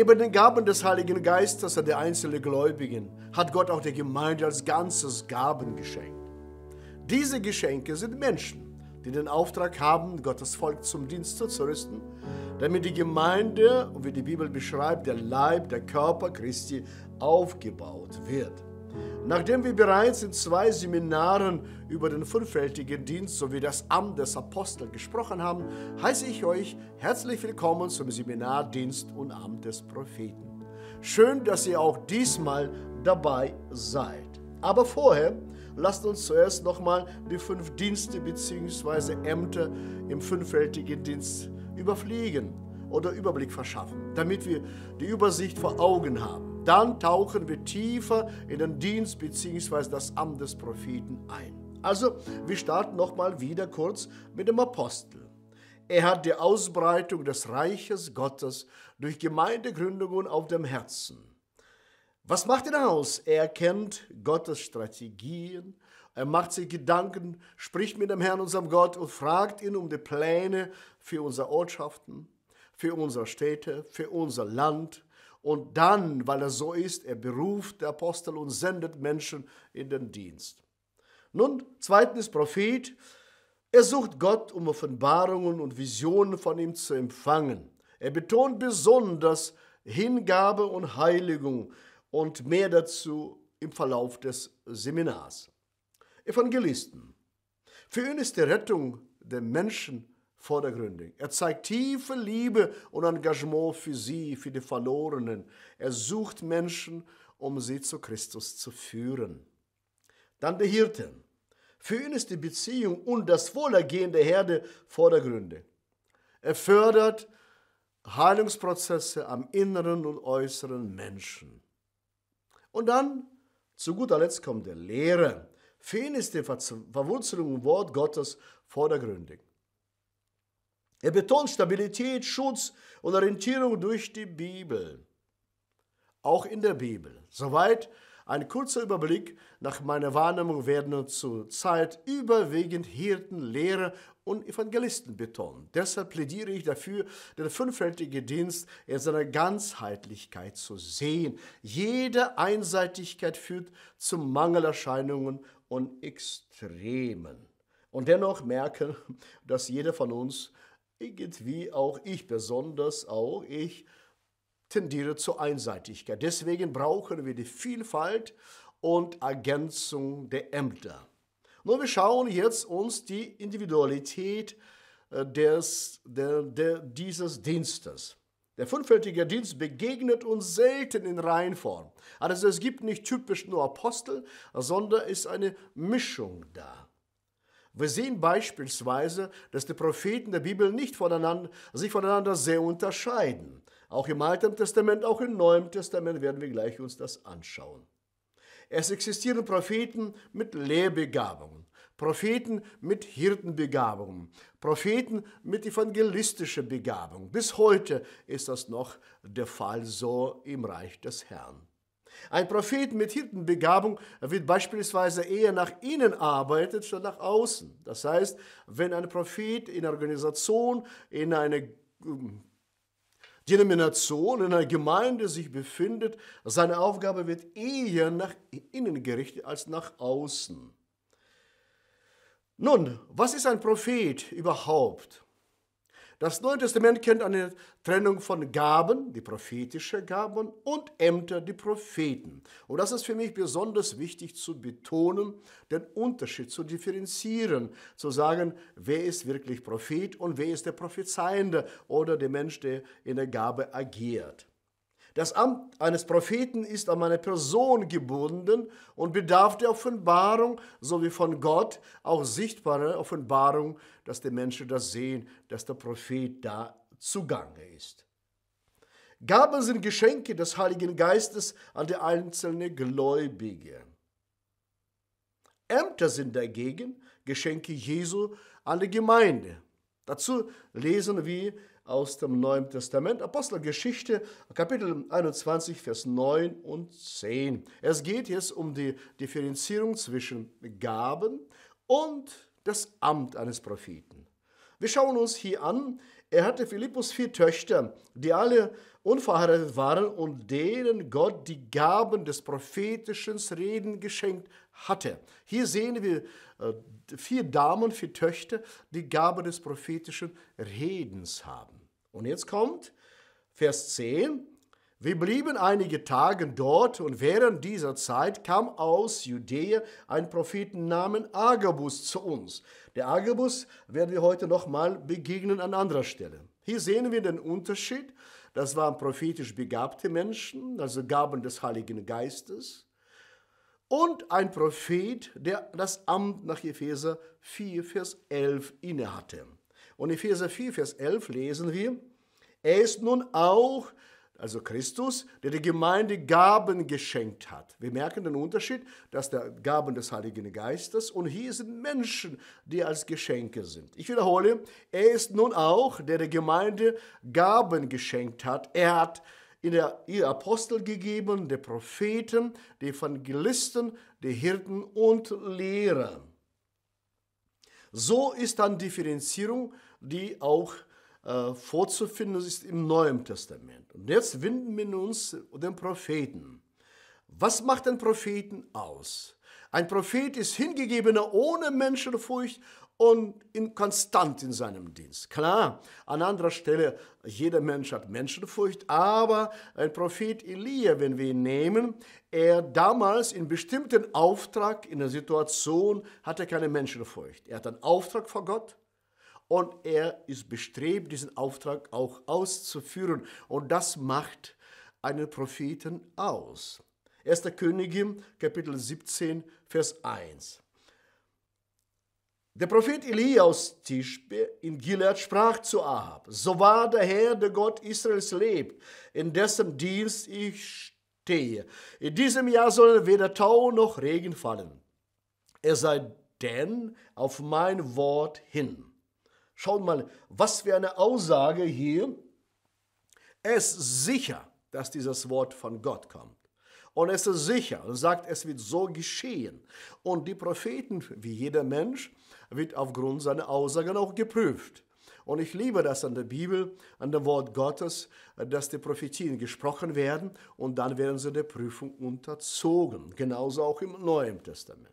Neben den Gaben des Heiligen Geistes an der einzelnen Gläubigen hat Gott auch der Gemeinde als Ganzes Gaben geschenkt. Diese Geschenke sind Menschen, die den Auftrag haben, Gottes Volk zum Dienst zu zurüsten, damit die Gemeinde, wie die Bibel beschreibt, der Leib, der Körper Christi aufgebaut wird. Nachdem wir bereits in zwei Seminaren über den vielfältigen Dienst sowie das Amt des Apostels gesprochen haben, heiße ich euch herzlich willkommen zum Seminar Dienst und Amt des Propheten. Schön, dass ihr auch diesmal dabei seid. Aber vorher lasst uns zuerst nochmal die fünf Dienste bzw. Ämter im vielfältigen Dienst überfliegen oder Überblick verschaffen, damit wir die Übersicht vor Augen haben dann tauchen wir tiefer in den Dienst bzw. das Amt des Propheten ein. Also, wir starten nochmal wieder kurz mit dem Apostel. Er hat die Ausbreitung des Reiches Gottes durch Gemeindegründungen auf dem Herzen. Was macht er daraus? Er kennt Gottes Strategien, er macht sich Gedanken, spricht mit dem Herrn, unserem Gott, und fragt ihn um die Pläne für unsere Ortschaften, für unsere Städte, für unser Land. Und dann, weil er so ist, er beruft der Apostel und sendet Menschen in den Dienst. Nun, zweitens Prophet. Er sucht Gott, um Offenbarungen und Visionen von ihm zu empfangen. Er betont besonders Hingabe und Heiligung und mehr dazu im Verlauf des Seminars. Evangelisten. Für ihn ist die Rettung der Menschen vordergründig. Er zeigt tiefe Liebe und Engagement für sie, für die Verlorenen. Er sucht Menschen, um sie zu Christus zu führen. Dann der Hirte. Für ihn ist die Beziehung und das Wohlergehen der Herde vordergründig. Er fördert Heilungsprozesse am inneren und äußeren Menschen. Und dann, zu guter Letzt, kommt der Lehrer. Für ihn ist die Verwurzelung im Wort Gottes vordergründig. Er betont Stabilität, Schutz und Orientierung durch die Bibel. Auch in der Bibel. Soweit ein kurzer Überblick nach meiner Wahrnehmung werden zur Zeit überwiegend Hirten, Lehrer und Evangelisten betont. Deshalb plädiere ich dafür, den fünffältigen Dienst in seiner Ganzheitlichkeit zu sehen. Jede Einseitigkeit führt zu Mangelerscheinungen und Extremen. Und dennoch merken, dass jeder von uns irgendwie auch ich besonders auch, ich tendiere zur Einseitigkeit. Deswegen brauchen wir die Vielfalt und Ergänzung der Ämter. Nun, wir schauen jetzt uns die Individualität äh, des, der, der, dieses Dienstes. Der fünffältige Dienst begegnet uns selten in Reihenform. Also es gibt nicht typisch nur Apostel, sondern ist eine Mischung da. Wir sehen beispielsweise, dass die Propheten der Bibel nicht voneinander, sich voneinander sehr unterscheiden. Auch im Alten Testament, auch im Neuen Testament werden wir gleich uns das anschauen. Es existieren Propheten mit Lehrbegabungen, Propheten mit Hirtenbegabungen, Propheten mit evangelistischer Begabung. Bis heute ist das noch der Fall so im Reich des Herrn. Ein Prophet mit Hirtenbegabung wird beispielsweise eher nach innen arbeitet statt nach außen. Das heißt, wenn ein Prophet in einer Organisation, in einer ähm, Denomination, in einer Gemeinde sich befindet, seine Aufgabe wird eher nach innen gerichtet als nach außen. Nun, was ist ein Prophet überhaupt? Das Neue Testament kennt eine Trennung von Gaben, die prophetische Gaben, und Ämter, die Propheten. Und das ist für mich besonders wichtig zu betonen, den Unterschied zu differenzieren, zu sagen, wer ist wirklich Prophet und wer ist der Prophezeiende oder der Mensch, der in der Gabe agiert. Das Amt eines Propheten ist an meine Person gebunden und bedarf der Offenbarung sowie von Gott auch sichtbare Offenbarung, dass die Menschen das sehen, dass der Prophet da zugange ist. Gaben sind Geschenke des Heiligen Geistes an die einzelne Gläubige. Ämter sind dagegen Geschenke Jesu an die Gemeinde. Dazu lesen wir aus dem Neuen Testament, Apostelgeschichte, Kapitel 21, Vers 9 und 10. Es geht jetzt um die Differenzierung zwischen Gaben und das Amt eines Propheten. Wir schauen uns hier an, er hatte Philippus vier Töchter, die alle unverheiratet waren und denen Gott die Gaben des prophetischen Reden geschenkt hatte. Hier sehen wir äh, vier Damen, vier Töchter, die Gabe des prophetischen Redens haben. Und jetzt kommt Vers 10. Wir blieben einige Tage dort und während dieser Zeit kam aus Judäa ein Propheten namens Agabus zu uns. Der Agabus werden wir heute nochmal begegnen an anderer Stelle. Hier sehen wir den Unterschied. Das waren prophetisch begabte Menschen, also Gaben des Heiligen Geistes. Und ein Prophet, der das Amt nach Epheser 4, Vers 11 innehatte. Und in Vers 4, Vers 11 lesen wir, er ist nun auch, also Christus, der die Gemeinde Gaben geschenkt hat. Wir merken den Unterschied, dass der Gaben des Heiligen Geistes und hier sind Menschen, die als Geschenke sind. Ich wiederhole, er ist nun auch, der der Gemeinde Gaben geschenkt hat. Er hat in der, ihr Apostel gegeben, der Propheten, die Evangelisten, die Hirten und Lehrer. So ist dann Differenzierung die auch äh, vorzufinden ist im Neuen Testament. Und jetzt wenden wir uns den Propheten. Was macht den Propheten aus? Ein Prophet ist hingegebener ohne Menschenfurcht und in, konstant in seinem Dienst. Klar, an anderer Stelle, jeder Mensch hat Menschenfurcht, aber ein Prophet Elia, wenn wir ihn nehmen, er damals in bestimmten Auftrag, in der Situation, hat er keine Menschenfurcht. Er hat einen Auftrag vor Gott, und er ist bestrebt, diesen Auftrag auch auszuführen. Und das macht einen Propheten aus. 1. Könige, Kapitel 17, Vers 1. Der Prophet Elia aus Tischbe in Gilead sprach zu Ahab, so wahr der Herr, der Gott Israels lebt, in dessen Dienst ich stehe. In diesem Jahr sollen weder Tau noch Regen fallen. Er sei denn auf mein Wort hin. Schaut mal, was für eine Aussage hier. Es ist sicher, dass dieses Wort von Gott kommt. Und es ist sicher sagt, es wird so geschehen. Und die Propheten, wie jeder Mensch, wird aufgrund seiner Aussagen auch geprüft. Und ich liebe das an der Bibel, an dem Wort Gottes, dass die Prophetien gesprochen werden und dann werden sie der Prüfung unterzogen. Genauso auch im Neuen Testament.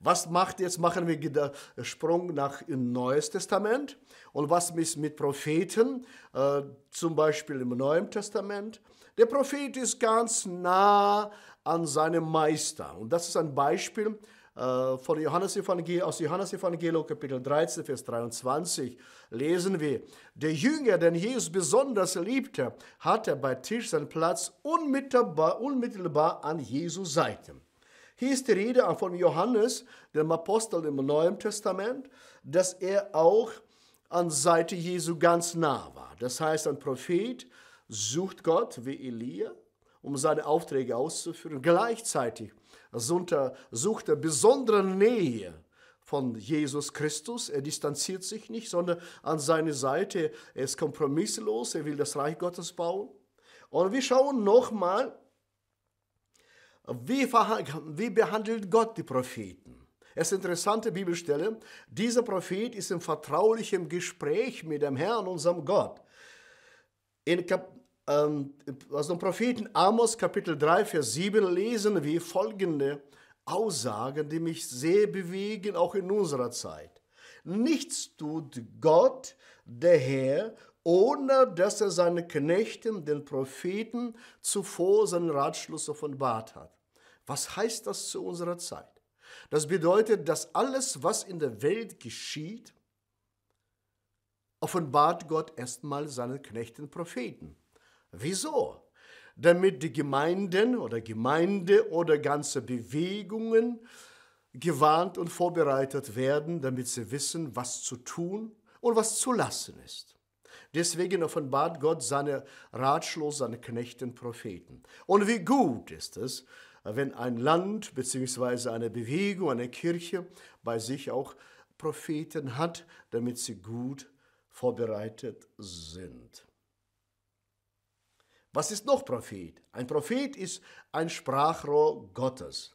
Was macht jetzt? Machen wir den äh, Sprung nach in Neues Testament und was ist mit Propheten, äh, zum Beispiel im Neuen Testament? Der Prophet ist ganz nah an seinem Meister und das ist ein Beispiel äh, von Johannes aus Johannes Evangelium Kapitel 13, Vers 23 lesen wir, der Jünger, den Jesus besonders liebte, hatte bei Tisch seinen Platz unmittelbar, unmittelbar an Jesus Seite. Hier ist die Rede von Johannes, dem Apostel im Neuen Testament, dass er auch an Seite Jesu ganz nah war. Das heißt, ein Prophet sucht Gott wie Elia, um seine Aufträge auszuführen. Gleichzeitig sucht er besondere Nähe von Jesus Christus. Er distanziert sich nicht, sondern an seine Seite. Er ist kompromisslos, er will das Reich Gottes bauen. Und wir schauen nochmal wie, wie behandelt Gott die Propheten? Es ist eine interessante Bibelstelle. Dieser Prophet ist im vertraulichen Gespräch mit dem Herrn, unserem Gott. In Kap ähm, aus also dem Propheten Amos Kapitel 3, Vers 7 lesen wir folgende Aussagen, die mich sehr bewegen, auch in unserer Zeit. Nichts tut Gott, der Herr, ohne dass er seinen Knechten, den Propheten, zuvor seinen Ratschluss offenbart hat. Was heißt das zu unserer Zeit? Das bedeutet, dass alles, was in der Welt geschieht, offenbart Gott erstmal seinen Knechten Propheten. Wieso? Damit die Gemeinden oder Gemeinde oder ganze Bewegungen gewarnt und vorbereitet werden, damit sie wissen, was zu tun und was zu lassen ist. Deswegen offenbart Gott seine Ratschluss, seine Knechten, Propheten. Und wie gut ist es, wenn ein Land bzw. eine Bewegung, eine Kirche bei sich auch Propheten hat, damit sie gut vorbereitet sind. Was ist noch Prophet? Ein Prophet ist ein Sprachrohr Gottes.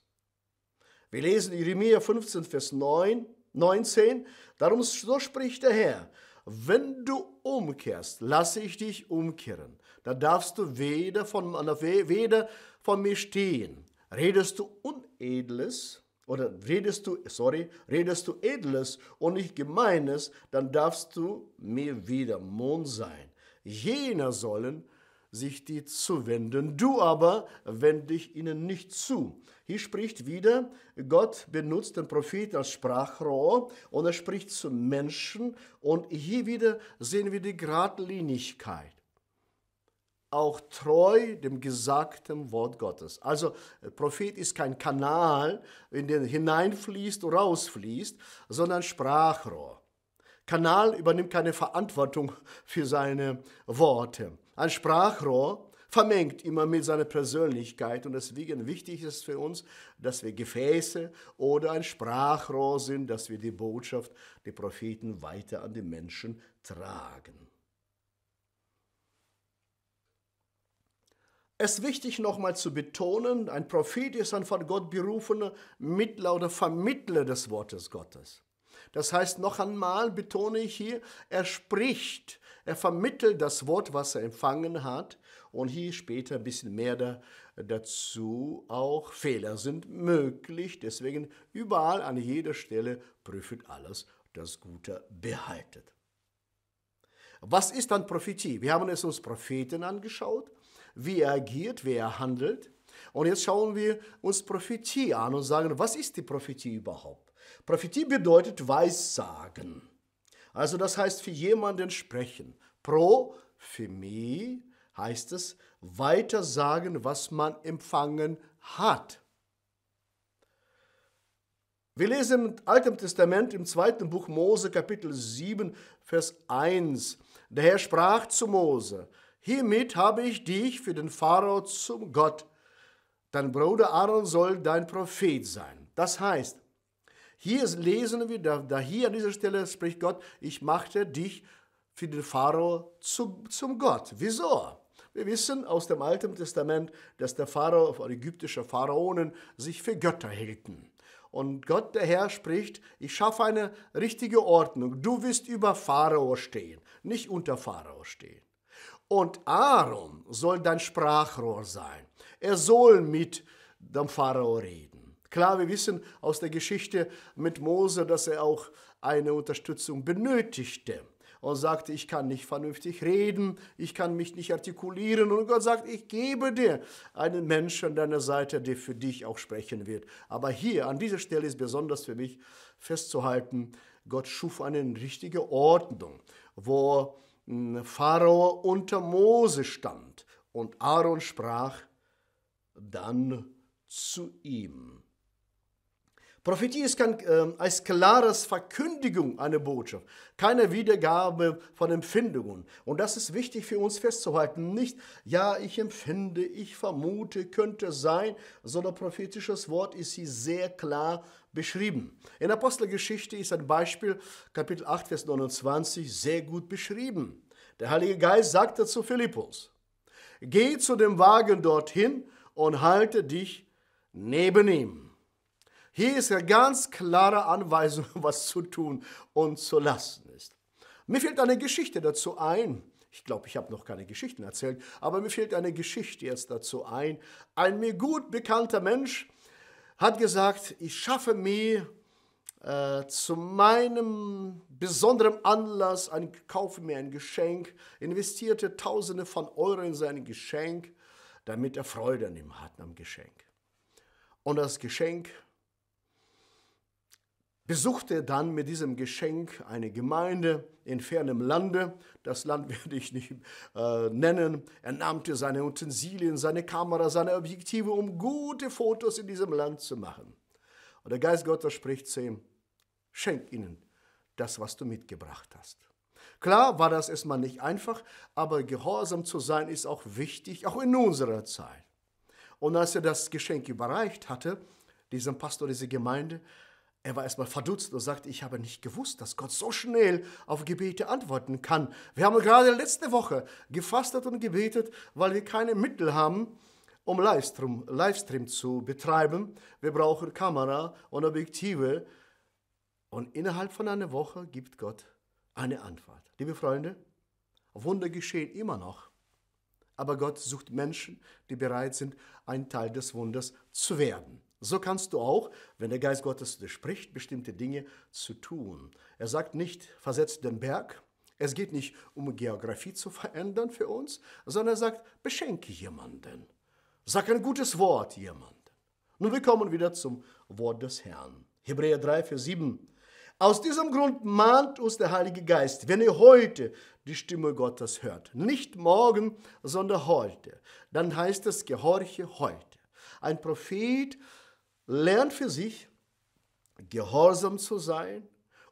Wir lesen Jeremia 15, Vers 9, 19. Darum so spricht der Herr. Wenn du umkehrst, lasse ich dich umkehren. Da darfst du weder von, weder von mir stehen, redest du Unedles oder redest du, sorry, redest du Edles und nicht Gemeines, dann darfst du mir wieder Mond sein. Jener sollen sich dir zuwenden, du aber wend dich ihnen nicht zu. Hier spricht wieder, Gott benutzt den Propheten als Sprachrohr und er spricht zu Menschen und hier wieder sehen wir die Gradlinigkeit auch treu dem gesagten Wort Gottes. Also äh, Prophet ist kein Kanal, in den hineinfließt und rausfließt, sondern Sprachrohr. Kanal übernimmt keine Verantwortung für seine Worte. Ein Sprachrohr vermengt immer mit seiner Persönlichkeit und deswegen wichtig ist für uns, dass wir Gefäße oder ein Sprachrohr sind, dass wir die Botschaft, der Propheten weiter an die Menschen tragen. Es ist wichtig nochmal zu betonen, ein Prophet ist ein von Gott berufener Mittler oder Vermittler des Wortes Gottes. Das heißt, noch einmal betone ich hier, er spricht, er vermittelt das Wort, was er empfangen hat. Und hier später ein bisschen mehr da, dazu. Auch Fehler sind möglich. Deswegen überall an jeder Stelle prüft alles, das Gute behaltet. Was ist dann Prophetie? Wir haben es uns Propheten angeschaut wie er agiert, wie er handelt. Und jetzt schauen wir uns Prophetie an und sagen, was ist die Prophetie überhaupt? Prophetie bedeutet Weissagen. Also das heißt für jemanden sprechen. Prophemie heißt es weitersagen, was man empfangen hat. Wir lesen im Alten Testament im zweiten Buch Mose Kapitel 7 Vers 1. Der Herr sprach zu Mose, hiermit habe ich dich für den Pharao zum Gott. Dein Bruder Aaron soll dein Prophet sein. Das heißt, hier lesen wir, da, da hier an dieser Stelle spricht Gott, ich machte dich für den Pharao zu, zum Gott. Wieso? Wir wissen aus dem Alten Testament, dass der Pharao, ägyptische Pharaonen, sich für Götter hielten. Und Gott, der Herr, spricht, ich schaffe eine richtige Ordnung. Du wirst über Pharao stehen, nicht unter Pharao stehen. Und Aaron soll dein Sprachrohr sein. Er soll mit dem Pharao reden. Klar, wir wissen aus der Geschichte mit Mose, dass er auch eine Unterstützung benötigte und sagte, ich kann nicht vernünftig reden, ich kann mich nicht artikulieren. Und Gott sagt, ich gebe dir einen Menschen an deiner Seite, der für dich auch sprechen wird. Aber hier, an dieser Stelle ist besonders für mich festzuhalten, Gott schuf eine richtige Ordnung, wo äh, Pharao unter Mose stand. Und Aaron sprach dann zu ihm. Prophetie ist kein, äh, als klares Verkündigung einer Botschaft, keine Wiedergabe von Empfindungen. Und das ist wichtig für uns festzuhalten. Nicht, ja, ich empfinde, ich vermute, könnte sein, sondern prophetisches Wort ist hier sehr klar beschrieben. In Apostelgeschichte ist ein Beispiel, Kapitel 8, Vers 29, sehr gut beschrieben. Der Heilige Geist sagte zu Philippus, geh zu dem Wagen dorthin und halte dich neben ihm. Hier ist eine ganz klare Anweisung, was zu tun und zu lassen ist. Mir fällt eine Geschichte dazu ein. Ich glaube, ich habe noch keine Geschichten erzählt, aber mir fällt eine Geschichte jetzt dazu ein. Ein mir gut bekannter Mensch hat gesagt, ich schaffe mir äh, zu meinem besonderen Anlass, ein, kaufe mir ein Geschenk, investierte Tausende von Euro in sein Geschenk, damit er Freude an ihm hat, am Geschenk. Und das Geschenk besuchte dann mit diesem Geschenk eine Gemeinde in fernem Lande. Das Land werde ich nicht äh, nennen. Er nahmte seine Utensilien, seine Kamera, seine Objektive, um gute Fotos in diesem Land zu machen. Und der Geist Gottes spricht zu ihm, schenk ihnen das, was du mitgebracht hast. Klar war das erstmal nicht einfach, aber gehorsam zu sein ist auch wichtig, auch in unserer Zeit. Und als er das Geschenk überreicht hatte, diesem Pastor, dieser Gemeinde, er war erstmal verdutzt und sagte, ich habe nicht gewusst, dass Gott so schnell auf Gebete antworten kann. Wir haben gerade letzte Woche gefastet und gebetet, weil wir keine Mittel haben, um Livestream, Livestream zu betreiben. Wir brauchen Kamera und Objektive. Und innerhalb von einer Woche gibt Gott eine Antwort. Liebe Freunde, Wunder geschehen immer noch. Aber Gott sucht Menschen, die bereit sind, ein Teil des Wunders zu werden. So kannst du auch, wenn der Geist Gottes dir spricht, bestimmte Dinge zu tun. Er sagt nicht, versetzt den Berg. Es geht nicht um Geografie zu verändern für uns, sondern er sagt, beschenke jemanden. Sag ein gutes Wort jemandem. Nun, wir kommen wieder zum Wort des Herrn. Hebräer 3, Vers 7. Aus diesem Grund mahnt uns der Heilige Geist, wenn ihr heute die Stimme Gottes hört, nicht morgen, sondern heute, dann heißt es, gehorche heute. Ein Prophet lernt für sich, gehorsam zu sein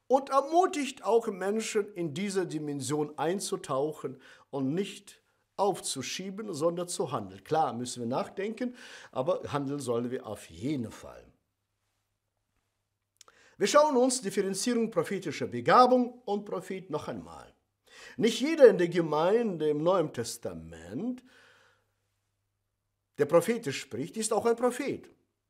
und ermutigt auch Menschen in diese Dimension einzutauchen und nicht aufzuschieben, sondern zu handeln. Klar, müssen wir nachdenken, aber handeln sollen wir auf jeden Fall. Wir schauen uns Differenzierung prophetischer Begabung und Prophet noch einmal. Nicht jeder in der Gemeinde im Neuen Testament, der prophetisch spricht, ist auch ein Prophet.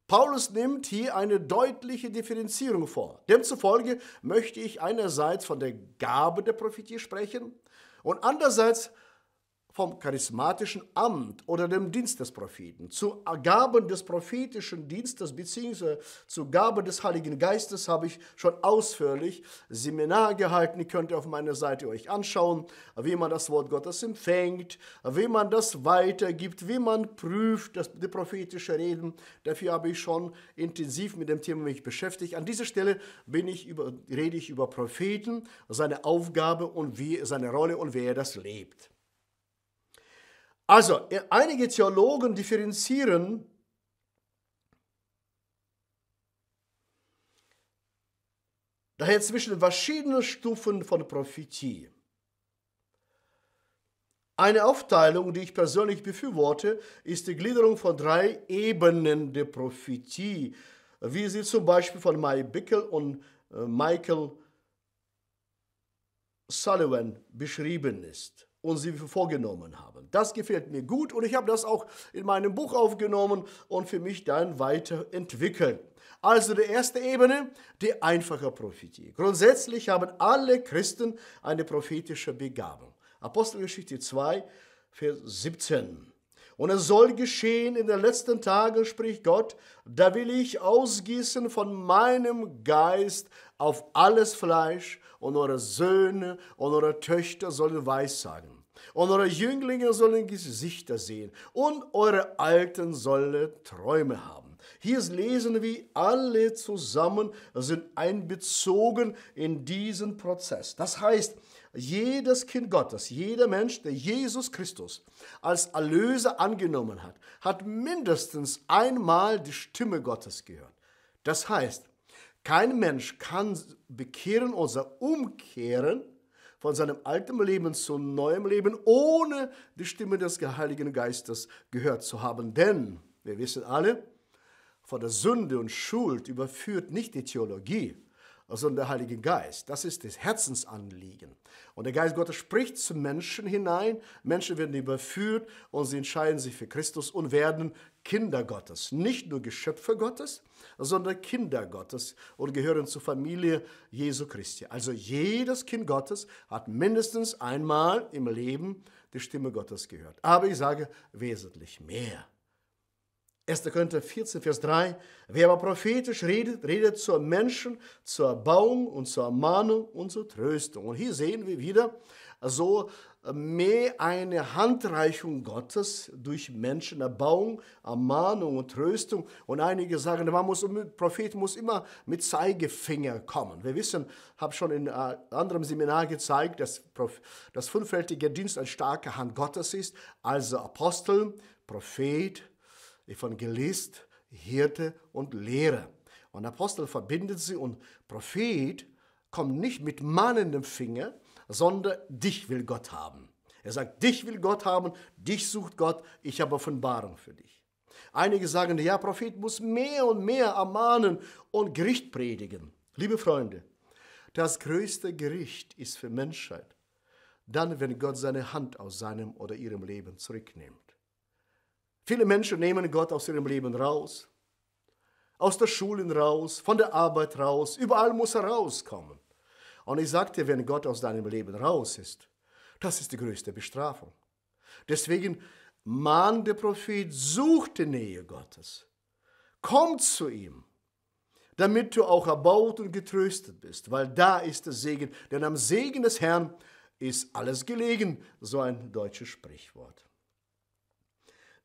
Paulus nimmt hier eine deutliche Differenzierung vor. Demzufolge möchte ich einerseits von der Gabe der Prophetie sprechen und andererseits vom charismatischen Amt oder dem Dienst des Propheten. Zu Gaben des prophetischen Dienstes bzw. zu Gabe des Heiligen Geistes habe ich schon ausführlich Seminar gehalten. Ihr könnt auf meiner Seite euch anschauen, wie man das Wort Gottes empfängt, wie man das weitergibt, wie man prüft das, die prophetische Reden. Dafür habe ich schon intensiv mit dem Thema mich beschäftigt. An dieser Stelle bin ich über, rede ich über Propheten, seine Aufgabe und wie, seine Rolle und wie er das lebt. Also, e- einige Theologen differenzieren daher zwischen verschiedenen Stufen von Prophetie. Eine Aufteilung, die ich persönlich befürworte, ist die Gliederung von drei Ebenen der Prophetie, wie sie zum Beispiel von Mike Bickel und äh, Michael Sullivan beschrieben ist und sie vorgenommen haben. Das gefällt mir gut und ich habe das auch in meinem Buch aufgenommen und für mich dann weiterentwickelt. Also die erste Ebene, die einfache Prophetie. Grundsätzlich haben alle Christen eine prophetische Begabung. Apostelgeschichte 2, Vers 17. Und es soll geschehen in den letzten Tagen, spricht Gott, da will ich ausgießen von meinem Geist auf alles Fleisch und eure Söhne und eure Töchter sollen weissagen. Und eure Jünglinge sollen Gesichter sehen und eure Alten sollen Träume haben. Hier lesen wir, alle zusammen sind einbezogen in diesen Prozess. Das heißt, jedes Kind Gottes, jeder Mensch, der Jesus Christus als Erlöser angenommen hat, hat mindestens einmal die Stimme Gottes gehört. Das heißt, kein Mensch kann bekehren oder umkehren von seinem alten Leben zu neuem Leben, ohne die Stimme des Heiligen Geistes gehört zu haben. Denn, wir wissen alle, von der Sünde und Schuld überführt nicht die Theologie, sondern der Heilige Geist. Das ist das Herzensanliegen. Und der Geist Gottes spricht zu Menschen hinein. Menschen werden überführt und sie entscheiden sich für Christus und werden Kinder Gottes, nicht nur Geschöpfe Gottes, sondern Kinder Gottes und gehören zur Familie Jesu Christi. Also jedes Kind Gottes hat mindestens einmal im Leben die Stimme Gottes gehört. Aber ich sage wesentlich mehr. 1. Korinther 14, Vers 3. Wer aber prophetisch redet, redet zur Menschen, zur Erbauung und zur Ermahnung und zur Tröstung. Und hier sehen wir wieder so mehr eine Handreichung Gottes durch Menschenerbauung, Ermahnung und Tröstung. Und einige sagen, man muss, der Prophet muss immer mit Zeigefinger kommen. Wir wissen, ich habe schon in einem äh, anderen Seminar gezeigt, dass das fünffältige Dienst eine starke Hand Gottes ist, also Apostel, Prophet, Evangelist, Hirte und Lehrer. Und Apostel verbindet sie und Prophet kommt nicht mit mahnendem Finger, sondern dich will Gott haben. Er sagt, dich will Gott haben, dich sucht Gott, ich habe Offenbarung für dich. Einige sagen, ja, Prophet muss mehr und mehr ermahnen und Gericht predigen. Liebe Freunde, das größte Gericht ist für Menschheit, dann, wenn Gott seine Hand aus seinem oder ihrem Leben zurücknimmt. Viele Menschen nehmen Gott aus ihrem Leben raus, aus der Schulen raus, von der Arbeit raus, überall muss er rauskommen. Und ich sagte, wenn Gott aus deinem Leben raus ist, das ist die größte Bestrafung. Deswegen mahnt der Prophet, sucht die Nähe Gottes. Komm zu ihm, damit du auch erbaut und getröstet bist, weil da ist der Segen. Denn am Segen des Herrn ist alles gelegen, so ein deutsches Sprichwort.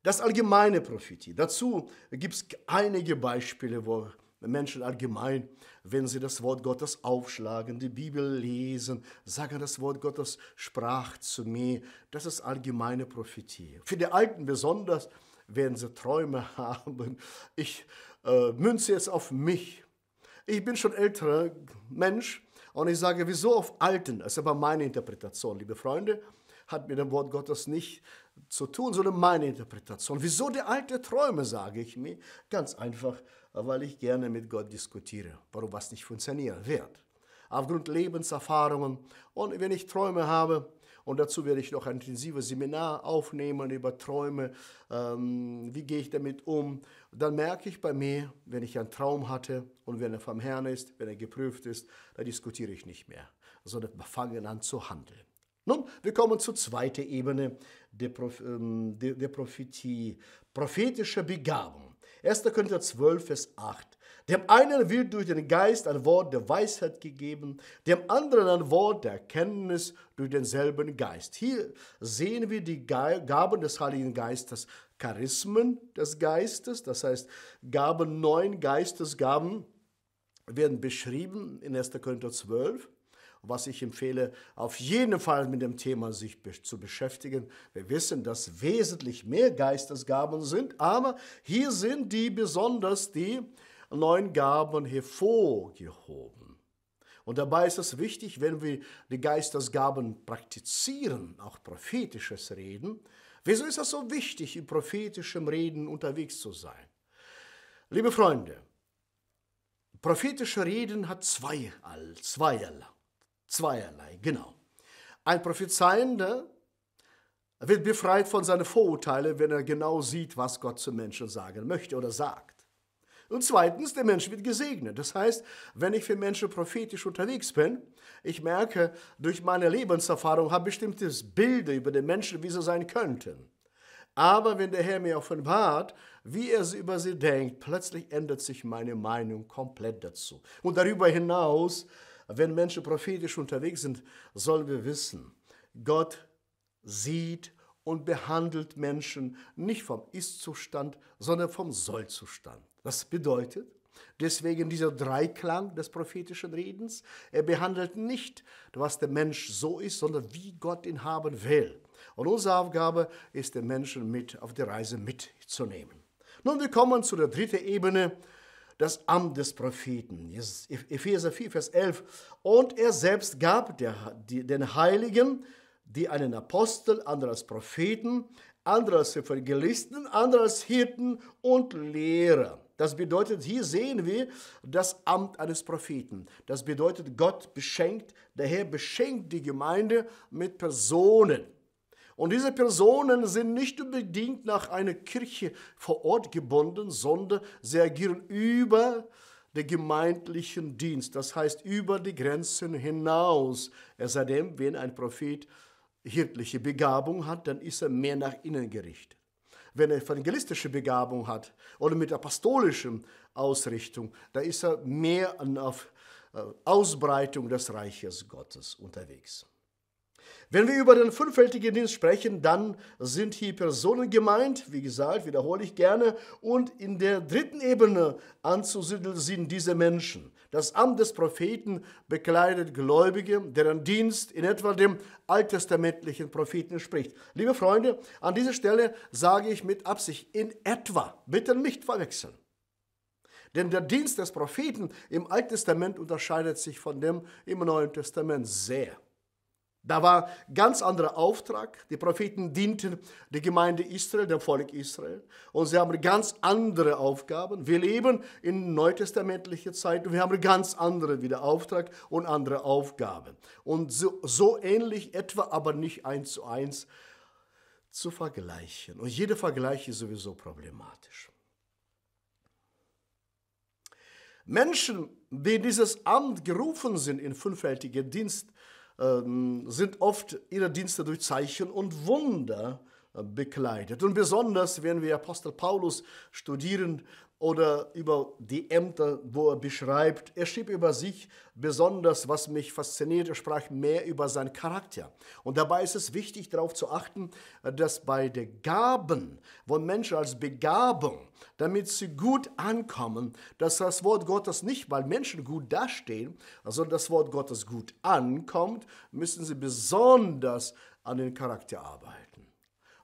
Das allgemeine Prophetie. Dazu gibt es einige Beispiele, wo Menschen allgemein, wenn sie das Wort Gottes aufschlagen, die Bibel lesen, sagen, das Wort Gottes sprach zu mir. Das ist allgemeine Prophetie. Für die Alten besonders, wenn sie Träume haben. Ich äh, münze jetzt auf mich. Ich bin schon älterer Mensch und ich sage, wieso auf Alten? Das ist aber meine Interpretation, liebe Freunde. Hat mir das Wort Gottes nicht zu tun, sondern meine Interpretation. Wieso die alte Träume, sage ich mir? Ganz einfach, weil ich gerne mit Gott diskutiere, warum was nicht funktionieren wird. Aufgrund Lebenserfahrungen und wenn ich Träume habe, und dazu werde ich noch ein intensives Seminar aufnehmen über Träume, ähm, wie gehe ich damit um. Dann merke ich bei mir, wenn ich einen Traum hatte und wenn er vom Herrn ist, wenn er geprüft ist, dann diskutiere ich nicht mehr, sondern fange an zu handeln. Nun, wir kommen zur zweiten Ebene der, Prof ähm, der, der Prophetie. Prophetische Begabung. 1. Korinther 12, Vers 8. Dem einen wird durch den Geist ein Wort der Weisheit gegeben, dem anderen ein Wort der Erkenntnis durch denselben Geist. Hier sehen wir die Gaben des Heiligen Geistes, Charismen des Geistes, das heißt Gaben, neun Geistesgaben werden beschrieben in 1. Korinther 12 was ich empfehle, auf jeden Fall mit dem Thema sich zu beschäftigen. Wir wissen, dass wesentlich mehr Geistesgaben sind, aber hier sind die besonders die neuen Gaben hervorgehoben. Und dabei ist es wichtig, wenn wir die Geistesgaben praktizieren, auch prophetisches Reden. Wieso ist es so wichtig, in prophetischem Reden unterwegs zu sein? Liebe Freunde, prophetische Reden hat zwei, zweierlei. Zweierlei, genau. Ein Prophezeiender wird befreit von seinen Vorurteilen, wenn er genau sieht, was Gott zu Menschen sagen möchte oder sagt. Und zweitens, der Mensch wird gesegnet. Das heißt, wenn ich für Menschen prophetisch unterwegs bin, ich merke, durch meine Lebenserfahrung habe ich bestimmte Bilder über den Menschen, wie sie sein könnten. Aber wenn der Herr mir offenbart, wie er über sie denkt, plötzlich ändert sich meine Meinung komplett dazu. Und darüber hinaus wenn Menschen prophetisch unterwegs sind, sollen wir wissen, Gott sieht und behandelt Menschen nicht vom Ist-Zustand, sondern vom Soll-Zustand. Das bedeutet, deswegen dieser Dreiklang des prophetischen Redens, er behandelt nicht, was der Mensch so ist, sondern wie Gott ihn haben will. Und unsere Aufgabe ist, den Menschen mit auf die Reise mitzunehmen. Nun, wir kommen zu der dritten Ebene das Amt des Propheten. Epheser 4, Vers 11. Und er selbst gab der, die, den Heiligen, die einen Apostel, andere als Propheten, andere als Evangelisten, andere als Hirten und Lehrer. Das bedeutet, hier sehen wir das Amt eines Propheten. Das bedeutet, Gott beschenkt, der Herr beschenkt die Gemeinde mit Personen. Und diese Personen sind nicht unbedingt nach einer Kirche vor Ort gebunden, sondern sie agieren über den gemeindlichen Dienst, das heißt über die Grenzen hinaus. Es sei denn, wenn ein Prophet hirtliche Begabung hat, dann ist er mehr nach innen gerichtet. Wenn er evangelistische Begabung hat oder mit apostolischen Ausrichtung, da ist er mehr auf äh, Ausbreitung des Reiches Gottes unterwegs. Wenn wir über den fünffältigen Dienst sprechen, dann sind hier Personen gemeint, wie gesagt, wiederhole ich gerne, und in der dritten Ebene anzusiedeln sind diese Menschen. Das Amt des Propheten bekleidet Gläubige, deren Dienst in etwa dem alttestamentlichen Propheten entspricht. Liebe Freunde, an dieser Stelle sage ich mit Absicht in etwa, bitte nicht verwechseln. Denn der Dienst des Propheten im Alten Testament unterscheidet sich von dem im Neuen Testament sehr. Da war ganz anderer Auftrag. Die Propheten dienten der Gemeinde Israel, dem Volk Israel. Und sie haben ganz andere Aufgaben. Wir leben in neutestamentlicher Zeit und wir haben ganz andere wieder Auftrag und andere Aufgaben. Und so, so ähnlich etwa, aber nicht eins zu eins zu vergleichen. Und jeder Vergleich ist sowieso problematisch. Menschen, die in dieses Amt gerufen sind, in vielfältigen Dienst, ähm, sind oft ihre Dienste durch Zeichen und Wunder äh, bekleidet. Und besonders, wenn wir Apostel Paulus studieren, oder über die Ämter, wo er beschreibt. Er schrieb über sich besonders, was mich fasziniert, er sprach mehr über seinen Charakter. Und dabei ist es wichtig, darauf zu achten, dass bei den Gaben von Menschen als Begabung, damit sie gut ankommen, dass das Wort Gottes nicht, weil Menschen gut dastehen, sondern das Wort Gottes gut ankommt, müssen sie besonders an den Charakter arbeiten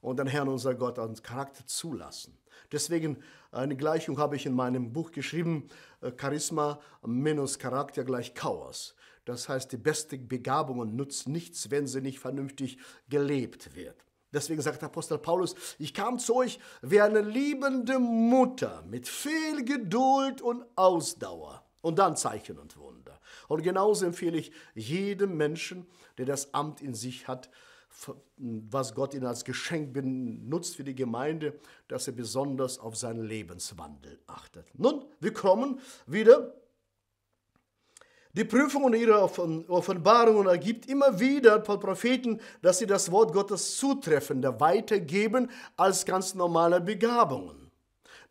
und den Herrn, unser Gott, an Charakter zulassen. Deswegen eine Gleichung habe ich in meinem Buch geschrieben, äh, Charisma minus Charakter gleich Chaos. Das heißt, die beste Begabung nutzt nichts, wenn sie nicht vernünftig gelebt wird. Deswegen sagt Apostel Paulus, ich kam zu euch wie eine liebende Mutter mit viel Geduld und Ausdauer. Und dann Zeichen und Wunder. Und genauso empfehle ich jedem Menschen, der das Amt in sich hat, was Gott ihnen als Geschenk benutzt für die Gemeinde, dass er besonders auf seinen Lebenswandel achtet. Nun, wir kommen wieder. Die Prüfung und ihre Offenbarungen ergibt immer wieder von Propheten, dass sie das Wort Gottes zutreffender weitergeben als ganz normale Begabungen.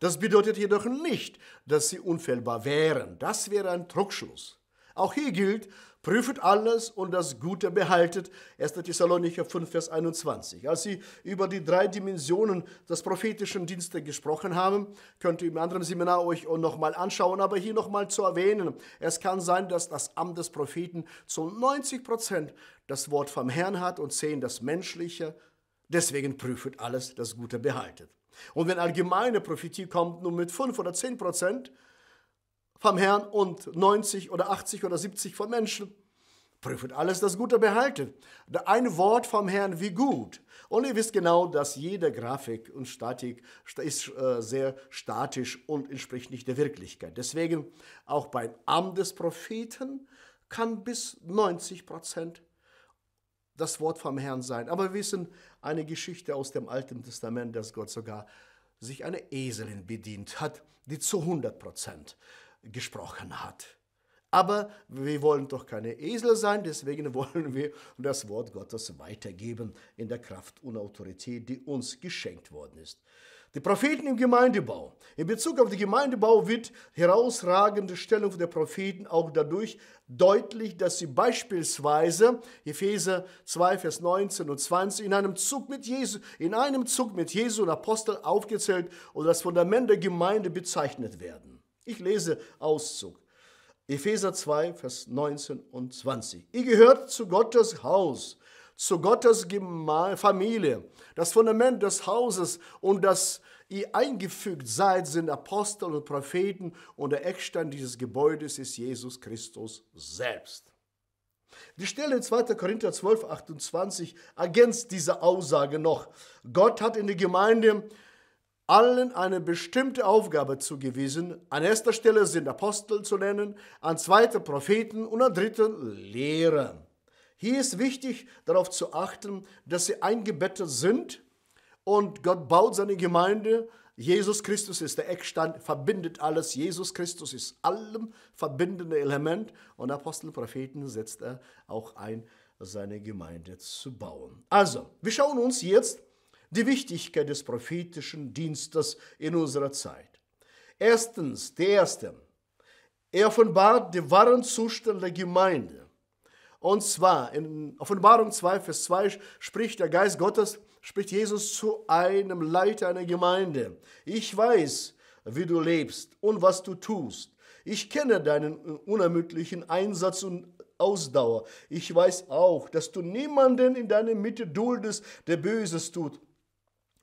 Das bedeutet jedoch nicht, dass sie unfehlbar wären. Das wäre ein Druckschluss. Auch hier gilt, Prüfet alles und das Gute behaltet. 1. Thessalonicher 5, Vers 21. Als sie über die drei Dimensionen des prophetischen Dienstes gesprochen haben, könnt ihr im anderen Seminar euch nochmal anschauen, aber hier nochmal zu erwähnen. Es kann sein, dass das Amt des Propheten zu 90 Prozent das Wort vom Herrn hat und 10 das Menschliche. Deswegen prüfet alles, das Gute behaltet. Und wenn allgemeine Prophetie kommt, nur mit 5 oder 10 Prozent, vom Herrn und 90 oder 80 oder 70 von Menschen. Prüft alles das Gute behalten. Ein Wort vom Herrn wie gut. Und ihr wisst genau, dass jede Grafik und Statik ist äh, sehr statisch und entspricht nicht der Wirklichkeit. Deswegen auch beim Amt des Propheten kann bis 90 Prozent das Wort vom Herrn sein. Aber wir wissen eine Geschichte aus dem Alten Testament, dass Gott sogar sich eine Eselin bedient hat, die zu 100 Prozent gesprochen hat. Aber wir wollen doch keine Esel sein, deswegen wollen wir das Wort Gottes weitergeben in der Kraft und Autorität, die uns geschenkt worden ist. Die Propheten im Gemeindebau. In Bezug auf den Gemeindebau wird herausragende Stellung der Propheten auch dadurch deutlich, dass sie beispielsweise Epheser 2, Vers 19 und 20 in einem Zug mit Jesu, in einem Zug mit Jesu und Apostel aufgezählt und das Fundament der Gemeinde bezeichnet werden. Ich lese Auszug. Epheser 2, Vers 19 und 20. Ihr gehört zu Gottes Haus, zu Gottes Familie. Das Fundament des Hauses und das ihr eingefügt seid, sind Apostel und Propheten und der Eckstein dieses Gebäudes ist Jesus Christus selbst. Die Stelle in 2. Korinther 12, 28 ergänzt diese Aussage noch. Gott hat in die Gemeinde allen eine bestimmte Aufgabe zugewiesen. An erster Stelle sind Apostel zu nennen, an zweiter Propheten und an dritter Lehrer. Hier ist wichtig darauf zu achten, dass sie eingebettet sind und Gott baut seine Gemeinde. Jesus Christus ist der Eckstein, verbindet alles. Jesus Christus ist allem verbindende Element und Apostel und Propheten setzt er auch ein, seine Gemeinde zu bauen. Also, wir schauen uns jetzt an die Wichtigkeit des prophetischen Dienstes in unserer Zeit. Erstens, der erste, er offenbart den wahren Zustand der Gemeinde. Und zwar in Offenbarung 2, Vers 2 spricht der Geist Gottes, spricht Jesus zu einem Leiter einer Gemeinde. Ich weiß, wie du lebst und was du tust. Ich kenne deinen unermüdlichen Einsatz und Ausdauer. Ich weiß auch, dass du niemanden in deiner Mitte duldest, der Böses tut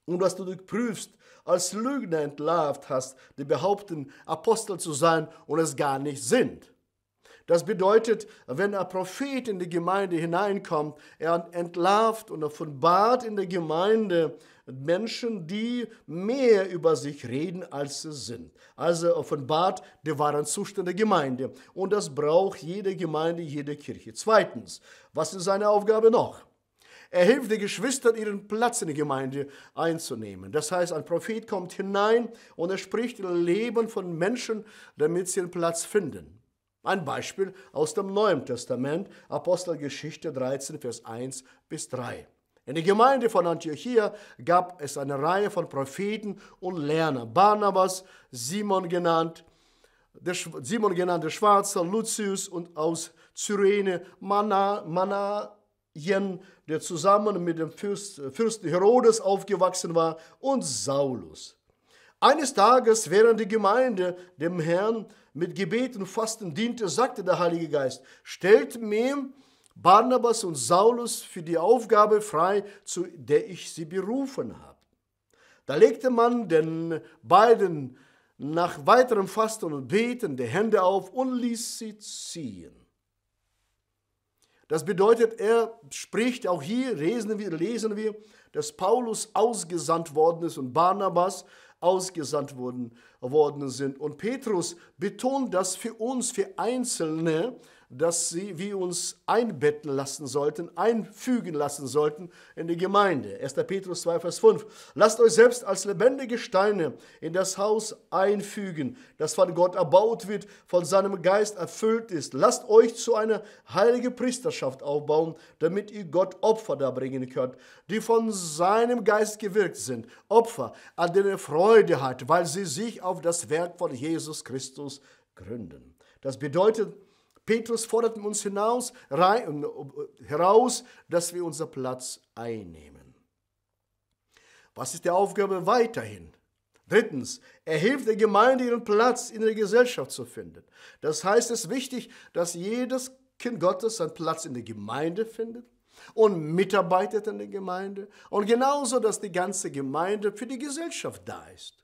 und was du dich prüfst, als Lügner entlarvt hast, die behaupten, Apostel zu sein und es gar nicht sind. Das bedeutet, wenn ein Prophet in die Gemeinde hineinkommt, er entlarvt und offenbart in der Gemeinde Menschen, die mehr über sich reden, als sie sind. Also offenbart der wahren Zustand der Gemeinde. Und das braucht jede Gemeinde, jede Kirche. Zweitens, was ist seine Aufgabe noch? Er hilft den Geschwistern, ihren Platz in der Gemeinde einzunehmen. Das heißt, ein Prophet kommt hinein und er spricht über Leben von Menschen, damit sie ihren Platz finden. Ein Beispiel aus dem Neuen Testament, Apostelgeschichte 13, Vers 1 bis 3. In der Gemeinde von Antiochia gab es eine Reihe von Propheten und Lerner. Barnabas, Simon genannt, der Simon genannt der Schwarze, Lucius und aus Cyrene, Mana, Mana, der zusammen mit dem Fürst, äh, Fürst Herodes aufgewachsen war, und Saulus. Eines Tages, während die Gemeinde dem Herrn mit Gebeten und Fasten diente, sagte der Heilige Geist, stellt mir Barnabas und Saulus für die Aufgabe frei, zu der ich sie berufen habe. Da legte man den beiden nach weiterem Fasten und Beten die Hände auf und ließ sie ziehen. Das bedeutet, er spricht auch hier, lesen wir, lesen wir dass Paulus ausgesandt worden ist und Barnabas ausgesandt worden, worden sind. Und Petrus betont das für uns, für Einzelne, dass sie, wir uns einbetten lassen sollten, einfügen lassen sollten in die Gemeinde. 1. Petrus 2, Vers 5. Lasst euch selbst als lebendige Steine in das Haus einfügen, das von Gott erbaut wird, von seinem Geist erfüllt ist. Lasst euch zu einer heiligen Priesterschaft aufbauen, damit ihr Gott Opfer darbringen könnt, die von seinem Geist gewirkt sind. Opfer, an denen er Freude hat, weil sie sich auf das Werk von Jesus Christus gründen. Das bedeutet, Petrus fordert uns hinaus, rein, äh, heraus, dass wir unseren Platz einnehmen. Was ist die Aufgabe weiterhin? Drittens, er hilft der Gemeinde, ihren Platz in der Gesellschaft zu finden. Das heißt, es ist wichtig, dass jedes Kind Gottes seinen Platz in der Gemeinde findet und mitarbeitet in der Gemeinde und genauso, dass die ganze Gemeinde für die Gesellschaft da ist.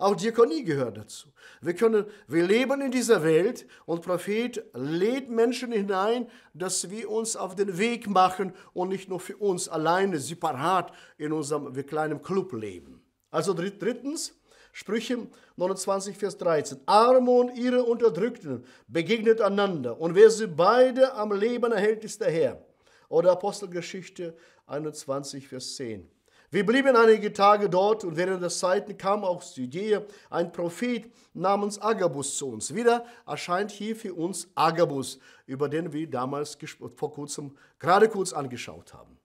Auch Diakonie gehört dazu. Wir, können, wir leben in dieser Welt und Prophet lädt Menschen hinein, dass wir uns auf den Weg machen und nicht nur für uns alleine separat in unserem kleinen Club leben. Also drittens, Sprüche 29, Vers 13. Arme und ihre Unterdrückten begegnet einander und wer sie beide am Leben erhält, ist der Herr. Oder Apostelgeschichte 21, Vers 10. Wir blieben einige Tage dort und während der Zeiten kam aus Judäa ein Prophet namens Agabus zu uns. Wieder erscheint hier für uns Agabus, über den wir damals vor kurzem gerade kurz angeschaut haben.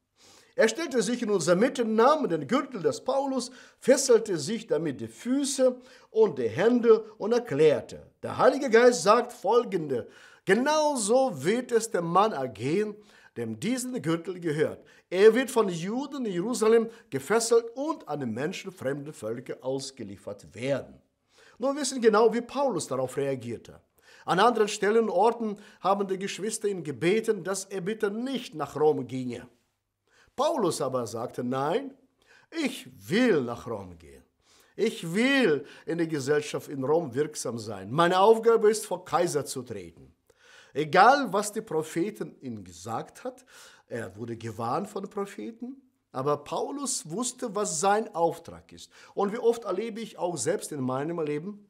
Er stellte sich in unser Mitte, nahm den Gürtel des Paulus, fesselte sich damit die Füße und die Hände und erklärte, der Heilige Geist sagt folgende, genauso wird es dem Mann ergehen, dem diesen Gürtel gehört. Er wird von Juden in Jerusalem gefesselt und an Menschen fremde Völker ausgeliefert werden. Nun wissen genau, wie Paulus darauf reagierte. An anderen Stellen und Orten haben die Geschwister ihn gebeten, dass er bitte nicht nach Rom ginge. Paulus aber sagte, nein, ich will nach Rom gehen. Ich will in der Gesellschaft in Rom wirksam sein. Meine Aufgabe ist, vor Kaiser zu treten. Egal, was die Propheten ihm gesagt hat, er wurde gewarnt von Propheten, aber Paulus wusste, was sein Auftrag ist. Und wie oft erlebe ich auch selbst in meinem Leben,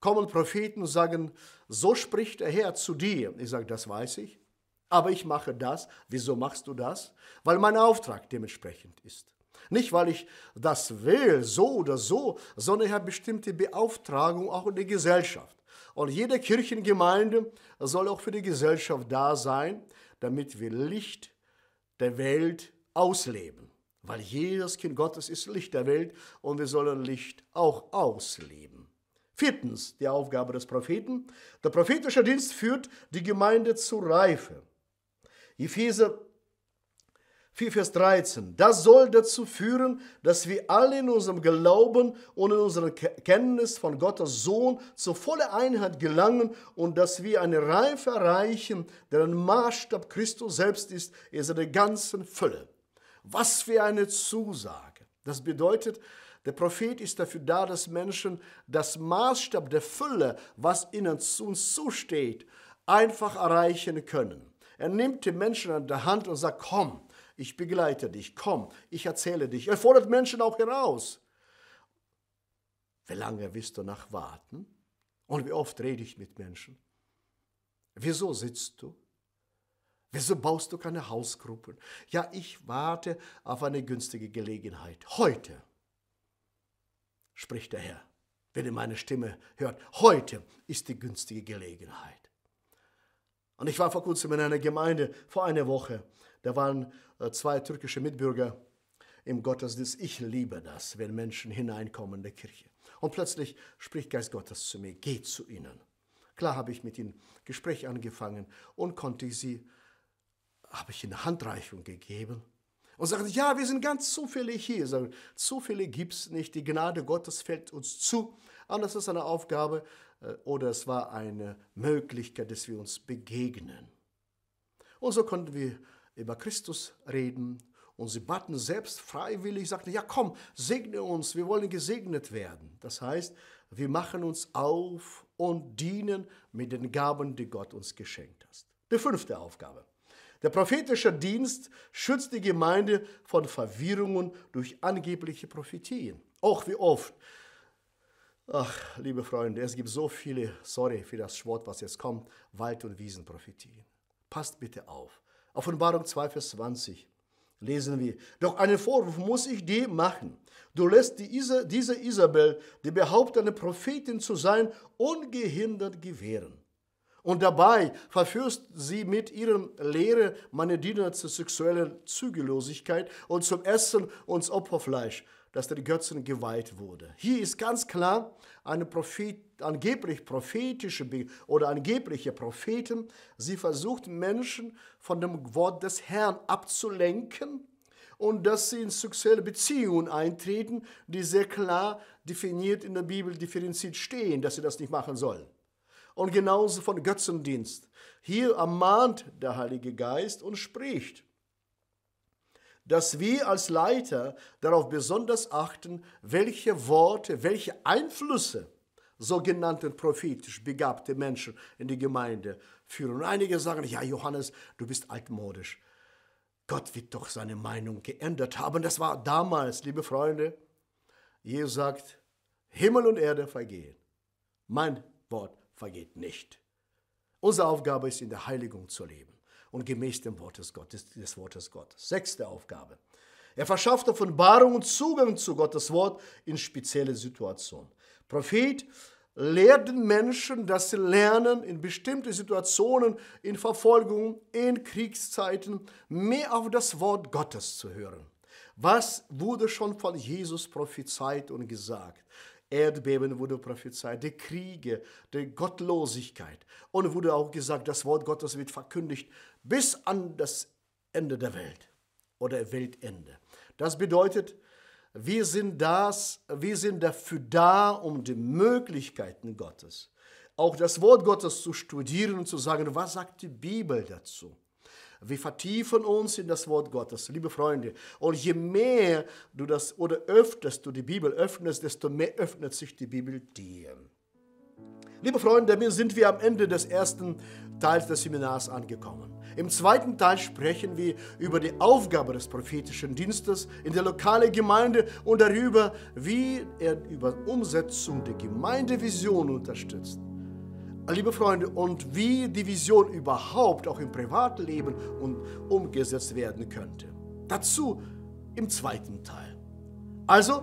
kommen Propheten und sagen, so spricht der Herr zu dir. Ich sage, das weiß ich, aber ich mache das. Wieso machst du das? Weil mein Auftrag dementsprechend ist. Nicht, weil ich das will, so oder so, sondern ich habe bestimmte Beauftragung auch in der Gesellschaft. Und jede Kirchengemeinde soll auch für die Gesellschaft da sein damit wir Licht der Welt ausleben. Weil jedes Kind Gottes ist Licht der Welt und wir sollen Licht auch ausleben. Viertens, die Aufgabe des Propheten. Der prophetische Dienst führt die Gemeinde zur Reife. Epheser 4, Vers 13. Das soll dazu führen, dass wir alle in unserem Glauben und in unserer Kenntnis von Gottes Sohn zur vollen Einheit gelangen und dass wir eine Reife erreichen, deren Maßstab Christus selbst ist, in seiner ganzen Fülle. Was für eine Zusage. Das bedeutet, der Prophet ist dafür da, dass Menschen das Maßstab der Fülle, was ihnen zu uns zusteht, einfach erreichen können. Er nimmt die Menschen an der Hand und sagt, komm, ich begleite dich. Komm, ich erzähle dich. Er fordert Menschen auch heraus. Wie lange willst du nach warten? Und wie oft rede ich mit Menschen? Wieso sitzt du? Wieso baust du keine Hausgruppen? Ja, ich warte auf eine günstige Gelegenheit. Heute, spricht der Herr, wenn ihr meine Stimme hört, heute ist die günstige Gelegenheit. Und ich war vor kurzem in einer Gemeinde, vor einer Woche, da waren äh, zwei türkische Mitbürger im Gottesdienst. Ich liebe das, wenn Menschen hineinkommen in der Kirche. Und plötzlich spricht Geist Gottes zu mir, geh zu ihnen. Klar habe ich mit ihnen Gespräch angefangen und konnte sie, habe ich ihnen Handreichung gegeben und sagte, ja, wir sind ganz zufällig hier. Sagen, Zufälle gibt es nicht, die Gnade Gottes fällt uns zu. Aber das ist eine Aufgabe äh, oder es war eine Möglichkeit, dass wir uns begegnen. Und so konnten wir über Christus reden. Und sie baten selbst freiwillig, sagten, ja komm, segne uns, wir wollen gesegnet werden. Das heißt, wir machen uns auf und dienen mit den Gaben, die Gott uns geschenkt hat. Die fünfte Aufgabe. Der prophetische Dienst schützt die Gemeinde von Verwirrungen durch angebliche Prophetien. Auch wie oft. Ach, liebe Freunde, es gibt so viele, sorry für das Wort, was jetzt kommt, Wald- und Wiesenprophetien. Passt bitte auf. Offenbarung 2, Vers 20 lesen wir. Doch einen Vorwurf muss ich dir machen. Du lässt diese, diese Isabel, die behauptet, eine Prophetin zu sein, ungehindert gewähren. Und dabei verführst sie mit ihren Lehren meine Diener zur sexuellen Zügellosigkeit und zum Essen und Opferfleisch dass der Götzen geweiht wurde. Hier ist ganz klar eine Prophet, angeblich prophetische oder angebliche Propheten, sie versucht Menschen von dem Wort des Herrn abzulenken und dass sie in sexuelle Beziehungen eintreten, die sehr klar definiert in der Bibel differenziert stehen, dass sie das nicht machen sollen. Und genauso von Götzendienst. Hier ermahnt der Heilige Geist und spricht dass wir als Leiter darauf besonders achten, welche Worte, welche Einflüsse sogenannten prophetisch begabte Menschen in die Gemeinde führen. Und einige sagen, ja Johannes, du bist altmodisch. Gott wird doch seine Meinung geändert haben. Das war damals, liebe Freunde. Jesus sagt, Himmel und Erde vergehen. Mein Wort vergeht nicht. Unsere Aufgabe ist, in der Heiligung zu leben und gemäß dem Wort des Gottes, des Wortes Gottes. Sechste Aufgabe. Er verschafft Offenbarung und Zugang zu Gottes Wort in spezielle Situationen. Prophet lehrt den Menschen, dass sie lernen, in bestimmte Situationen, in Verfolgung, in Kriegszeiten, mehr auf das Wort Gottes zu hören. Was wurde schon von Jesus prophezeit und gesagt? Erdbeben wurde prophezeit, der Kriege, die Gottlosigkeit. Und wurde auch gesagt, das Wort Gottes wird verkündigt bis an das Ende der Welt oder Weltende. Das bedeutet, wir sind, das, wir sind dafür da, um die Möglichkeiten Gottes, auch das Wort Gottes zu studieren und zu sagen, was sagt die Bibel dazu? Wir vertiefen uns in das Wort Gottes, liebe Freunde. Und je mehr du das oder öfters du die Bibel öffnest, desto mehr öffnet sich die Bibel dir. Liebe Freunde, damit sind wir am Ende des ersten Teils des Seminars angekommen. Im zweiten Teil sprechen wir über die Aufgabe des prophetischen Dienstes in der lokalen Gemeinde und darüber, wie er über Umsetzung der Gemeindevision unterstützt. Liebe Freunde, und wie die Vision überhaupt auch im Privatleben und umgesetzt werden könnte. Dazu im zweiten Teil. Also,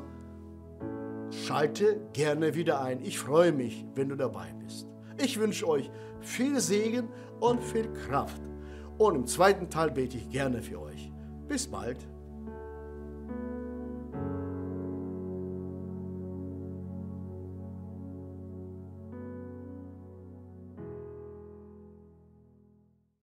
schalte gerne wieder ein. Ich freue mich, wenn du dabei bist. Ich wünsche euch viel Segen und viel Kraft. Und im zweiten Teil bete ich gerne für euch. Bis bald.